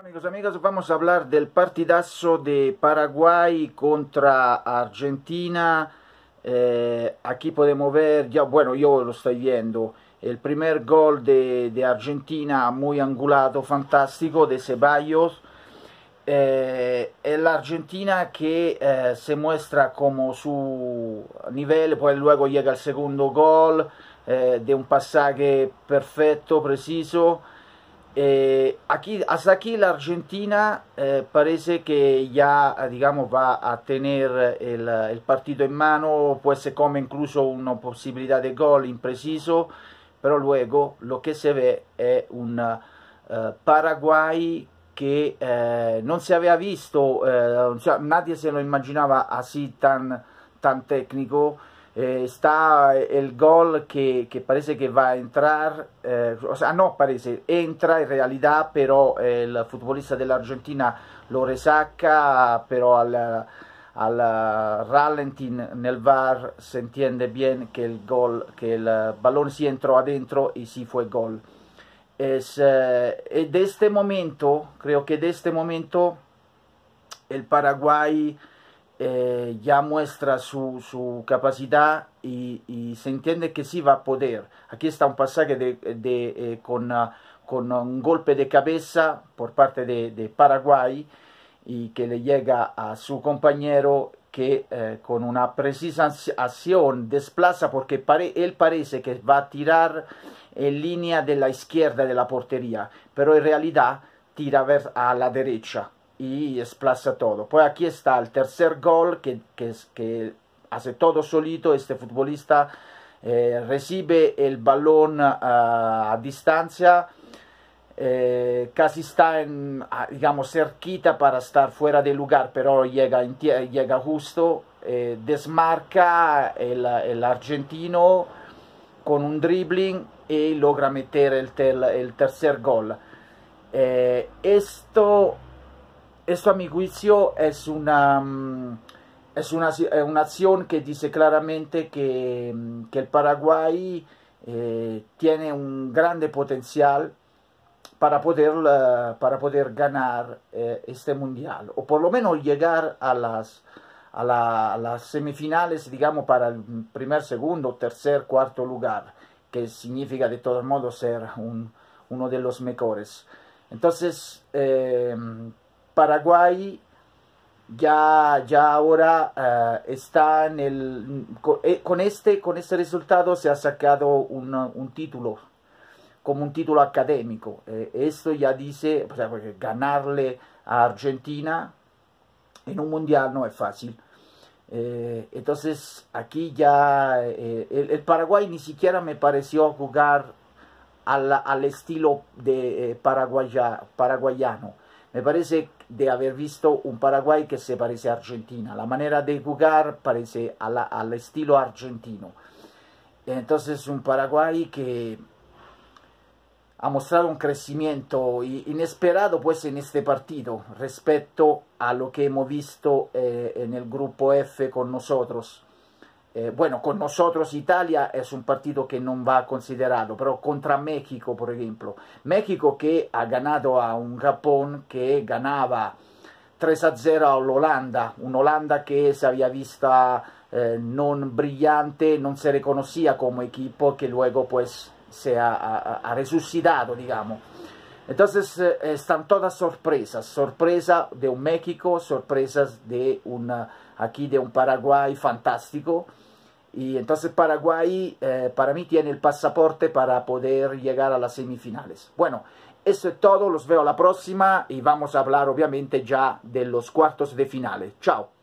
Amigos, amigos, vamos a hablar del partidazo de Paraguay contra Argentina. Eh, aquí podemos ver, ya, bueno, yo lo estoy viendo, el primer gol de, de Argentina muy angulado, fantástico, de Ceballos. Eh, es la Argentina que eh, se muestra como su nivel, pues luego llega el segundo gol eh, de un pasaje perfecto, preciso. Eh, aquí, hasta aquí la Argentina eh, parece que ya, digamos, va a tener el, el, partido en mano, pues se come incluso una posibilidad de gol impreciso, pero luego lo que se ve es un uh, Paraguay che eh, non si aveva visto, cioè, nadie se lo immaginava così tan, tan tecnico, eh, está el eh, gol che, que, parece che va a entrare, eh, o sea, ah, no parece, entra en realidad, pero eh, il futbolista dell'Argentina lo resaca, però al, al ralentín nel VAR se entiende bien che il, gol, que el balón sí entró adentro y sí fue gol. E eh, y de este momento, creo che de este momento il Paraguay... Eh, ya muestra su, su capacidad y, se entiende que sí va a poder. Aquí está un pasaje de, de eh, con, ah, con, un golpe de cabeza por parte de, de, Paraguay y que le llega a su compañero que eh, con una precisa acción desplaza porque él parece que va a tirar en línea de la izquierda de la portería, pero en realidad tira a la derecha y desplaza todo. Pues aquí está el tercer gol que, hace todo solito este futbolista. Eh, recibe el balón a distancia, eh, casi está en, digamos, cerquita para estar fuera de lugar, pero llega, llega justo, eh, desmarca el, argentino con un dribbling y logra meter el, el tercer gol. esto esto a mi juicio es una, mm, es eh, una, acción que dice claramente que, mm, el Paraguay eh, tiene un grande potencial para poder, para poder ganar eh, este mundial, o por lo menos llegar a las, a, las semifinales, digamos, para el primer, segundo, tercer, cuarto lugar, que significa de todos modos ser uno de los mejores. Entonces, Paraguay ya, ya ahora eh, está en el... Eh, con este, con este resultado se ha sacado un, título, como un título académico. Eh, esto ya dice, ganarle a Argentina en un mundial no es fácil. entonces aquí ya el, Paraguay ni siquiera me pareció jugar al, estilo de paraguayano. Me parece de haber visto un Paraguay que se parece a Argentina. La manera de jugar parece al estilo argentino. Entonces un Paraguay que ha mostrado un crecimiento inesperado pues en este partido respecto a lo que hemos visto eh, en el grupo F con nosotros. Eh, bueno, con nosotros Italia es un partido que no va considerado, pero contra México, por ejemplo. México que ha ganado a un Japón que ganaba 3 a 0 all'Olanda, un'Olanda che si aveva vista eh, non brillante, non si riconoscia come equipo, che luego pues se ha, ha, ha resucitato, diciamo. Entonces eh, están todas sorpresas, sorpresa de un México, sorpresas de una, aquí de un Paraguay fantástico. Y entonces Paraguay eh, para mí tiene el pasaporte para poder llegar a las semifinales. Bueno, eso es todo, los veo la próxima y vamos a hablar obviamente ya de los cuartos de finales. Chao.